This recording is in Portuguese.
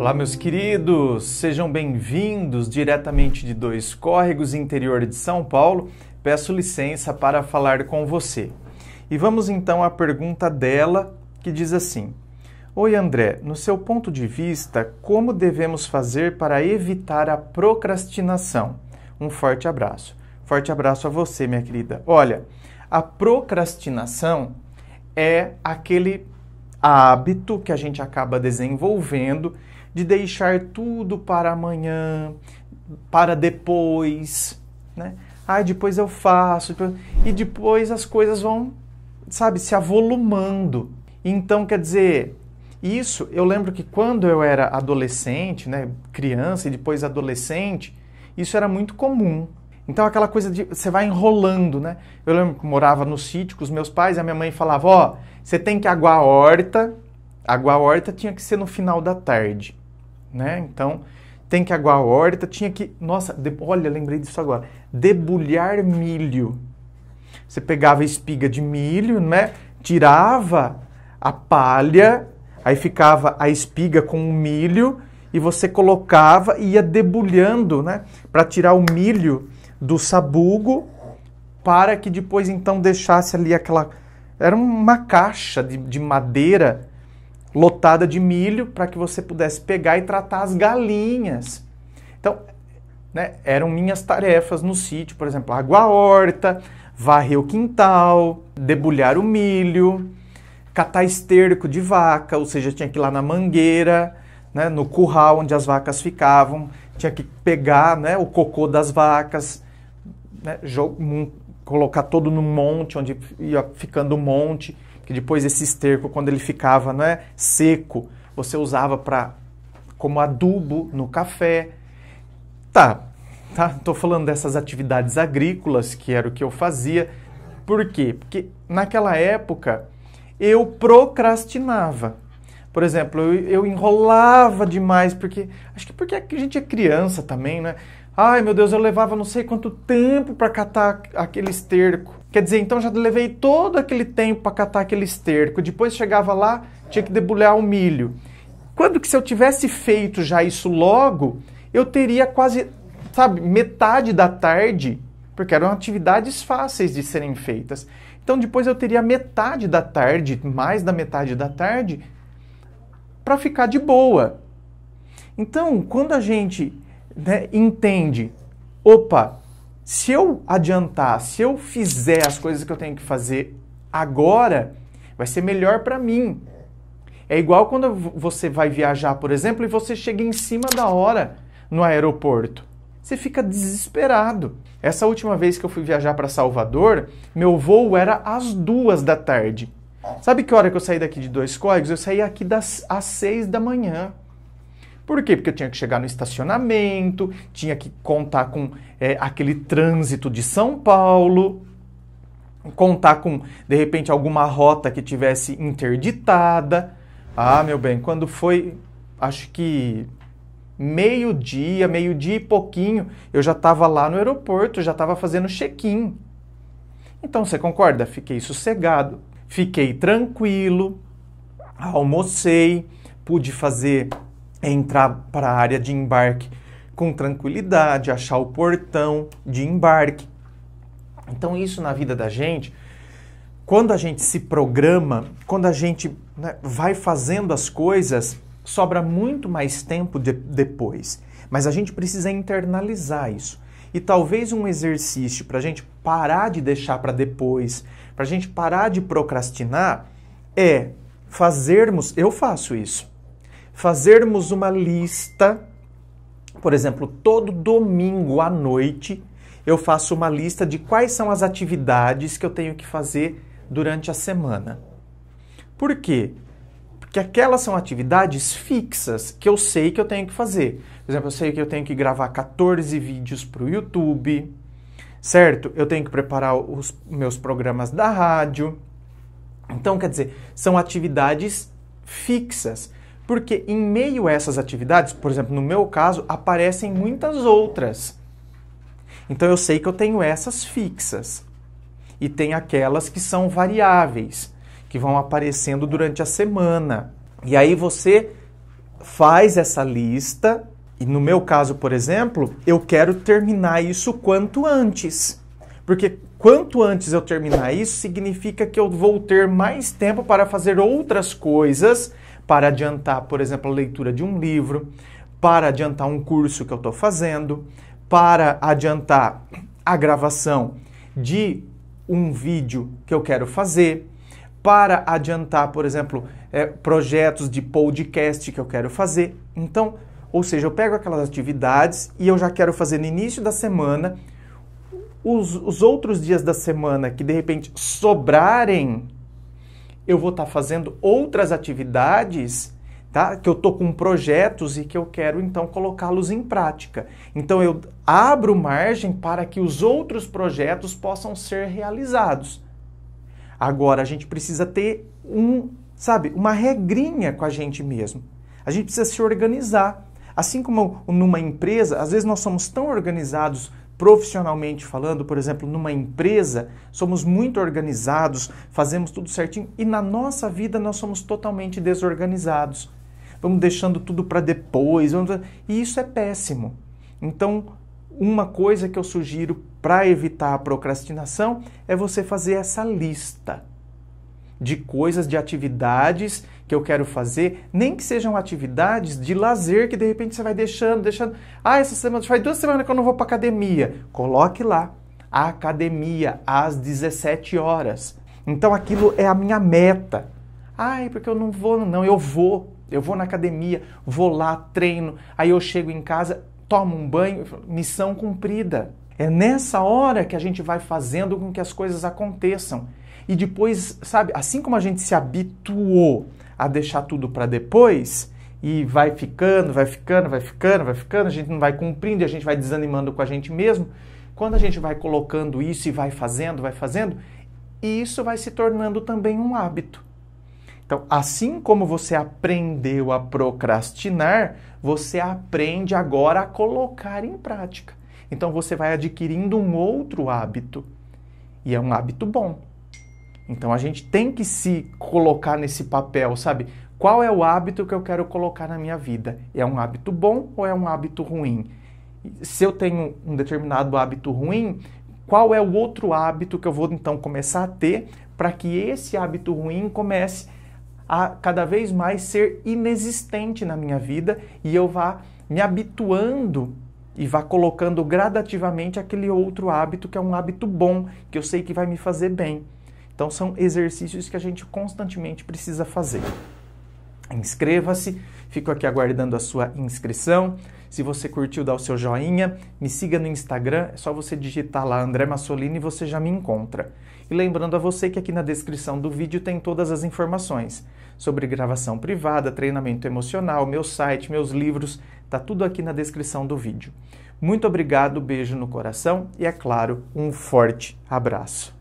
Olá, meus queridos, sejam bem-vindos diretamente de Dois Córregos, interior de São Paulo. Peço licença para falar com você. E vamos então à pergunta dela, que diz assim: Oi, André, no seu ponto de vista, como devemos fazer para evitar a procrastinação? Um forte abraço. Forte abraço a você, minha querida. Olha, a procrastinação é aquele hábito que a gente acaba desenvolvendo de deixar tudo para amanhã, para depois, né? Ah, depois eu faço, depois... e depois as coisas vão, sabe, se avolumando. Então, quer dizer, isso eu lembro que quando eu era adolescente, né, criança e depois adolescente, isso era muito comum. Então aquela coisa de você vai enrolando, né? Eu lembro que morava no sítio com os meus pais, a minha mãe falava: "Ó, oh, você tem que aguar a horta". Aguar a horta tinha que ser no final da tarde, né? Então, tem que aguar a horta, tinha que, nossa, de, olha, lembrei disso agora. Debulhar milho. Você pegava a espiga de milho, né? Tirava a palha, aí ficava a espiga com o milho e você colocava e ia debulhando, né? Para tirar o milho do sabugo para que depois então deixasse ali aquela. Era uma caixa de, de madeira lotada de milho para que você pudesse pegar e tratar as galinhas. Então, né, eram minhas tarefas no sítio, por exemplo, água a horta, varrer o quintal, debulhar o milho, catar esterco de vaca, ou seja, tinha que ir lá na mangueira, né, no curral onde as vacas ficavam, tinha que pegar né, o cocô das vacas, né, colocar todo no monte, onde ia ficando um monte, que depois esse esterco, quando ele ficava né, seco, você usava para como adubo no café. Tá, tá, tô falando dessas atividades agrícolas, que era o que eu fazia. Por quê? Porque naquela época eu procrastinava. Por exemplo, eu, eu enrolava demais, porque acho que porque a gente é criança também, né? Ai, meu Deus, eu levava não sei quanto tempo para catar aquele esterco. Quer dizer, então já levei todo aquele tempo para catar aquele esterco. Depois chegava lá, tinha que debulhar o milho. Quando que se eu tivesse feito já isso logo, eu teria quase, sabe, metade da tarde, porque eram atividades fáceis de serem feitas. Então depois eu teria metade da tarde, mais da metade da tarde, para ficar de boa. Então, quando a gente né, entende, opa, se eu adiantar, se eu fizer as coisas que eu tenho que fazer agora, vai ser melhor para mim. É igual quando você vai viajar, por exemplo, e você chega em cima da hora no aeroporto. Você fica desesperado. Essa última vez que eu fui viajar para Salvador, meu voo era às duas da tarde. Sabe que hora que eu saí daqui de dois códigos? Eu saí aqui das, às seis da manhã. Por quê? Porque eu tinha que chegar no estacionamento, tinha que contar com é, aquele trânsito de São Paulo, contar com, de repente, alguma rota que tivesse interditada. Ah, meu bem, quando foi, acho que meio-dia, meio-dia e pouquinho, eu já estava lá no aeroporto, já estava fazendo check-in. Então, você concorda? Fiquei sossegado, fiquei tranquilo, almocei, pude fazer é entrar para a área de embarque com tranquilidade, achar o portão de embarque. Então, isso na vida da gente, quando a gente se programa, quando a gente né, vai fazendo as coisas, sobra muito mais tempo de, depois. Mas a gente precisa internalizar isso. E talvez um exercício para a gente parar de deixar para depois, para a gente parar de procrastinar, é fazermos. Eu faço isso fazermos uma lista, por exemplo, todo domingo à noite, eu faço uma lista de quais são as atividades que eu tenho que fazer durante a semana. Por quê? Porque aquelas são atividades fixas que eu sei que eu tenho que fazer. Por exemplo, eu sei que eu tenho que gravar 14 vídeos para o YouTube, certo? Eu tenho que preparar os meus programas da rádio. Então, quer dizer, são atividades fixas porque em meio a essas atividades, por exemplo, no meu caso, aparecem muitas outras. Então eu sei que eu tenho essas fixas e tem aquelas que são variáveis, que vão aparecendo durante a semana. E aí você faz essa lista e no meu caso, por exemplo, eu quero terminar isso quanto antes. Porque quanto antes eu terminar isso, significa que eu vou ter mais tempo para fazer outras coisas para adiantar, por exemplo, a leitura de um livro, para adiantar um curso que eu estou fazendo, para adiantar a gravação de um vídeo que eu quero fazer, para adiantar, por exemplo, é, projetos de podcast que eu quero fazer. Então, ou seja, eu pego aquelas atividades e eu já quero fazer no início da semana. Os, os outros dias da semana que de repente sobrarem eu vou estar tá fazendo outras atividades, tá? Que eu tô com projetos e que eu quero então colocá-los em prática. Então eu abro margem para que os outros projetos possam ser realizados. Agora a gente precisa ter um, sabe, uma regrinha com a gente mesmo. A gente precisa se organizar. Assim como numa empresa, às vezes nós somos tão organizados profissionalmente falando, por exemplo, numa empresa, somos muito organizados, fazemos tudo certinho e na nossa vida nós somos totalmente desorganizados. Vamos deixando tudo para depois, vamos... e isso é péssimo. Então, uma coisa que eu sugiro para evitar a procrastinação é você fazer essa lista de coisas, de atividades que eu quero fazer, nem que sejam atividades de lazer que de repente você vai deixando, deixando. Ah, essa semana, faz duas semanas que eu não vou para academia. Coloque lá a academia às 17 horas. Então aquilo é a minha meta. Ai, porque eu não vou, não, eu vou. Eu vou na academia, vou lá, treino, aí eu chego em casa, tomo um banho, missão cumprida. É nessa hora que a gente vai fazendo com que as coisas aconteçam. E depois, sabe, assim como a gente se habituou a deixar tudo para depois e vai ficando, vai ficando, vai ficando, vai ficando, a gente não vai cumprindo e a gente vai desanimando com a gente mesmo. Quando a gente vai colocando isso e vai fazendo, vai fazendo, isso vai se tornando também um hábito. Então, assim como você aprendeu a procrastinar, você aprende agora a colocar em prática. Então, você vai adquirindo um outro hábito. E é um hábito bom. Então a gente tem que se colocar nesse papel, sabe? Qual é o hábito que eu quero colocar na minha vida? É um hábito bom ou é um hábito ruim? Se eu tenho um determinado hábito ruim, qual é o outro hábito que eu vou então começar a ter para que esse hábito ruim comece a cada vez mais ser inexistente na minha vida e eu vá me habituando e vá colocando gradativamente aquele outro hábito que é um hábito bom, que eu sei que vai me fazer bem. Então são exercícios que a gente constantemente precisa fazer. Inscreva-se, fico aqui aguardando a sua inscrição. Se você curtiu, dá o seu joinha, me siga no Instagram, é só você digitar lá André Massolini e você já me encontra. E lembrando a você que aqui na descrição do vídeo tem todas as informações sobre gravação privada, treinamento emocional, meu site, meus livros, tá tudo aqui na descrição do vídeo. Muito obrigado, beijo no coração e é claro, um forte abraço.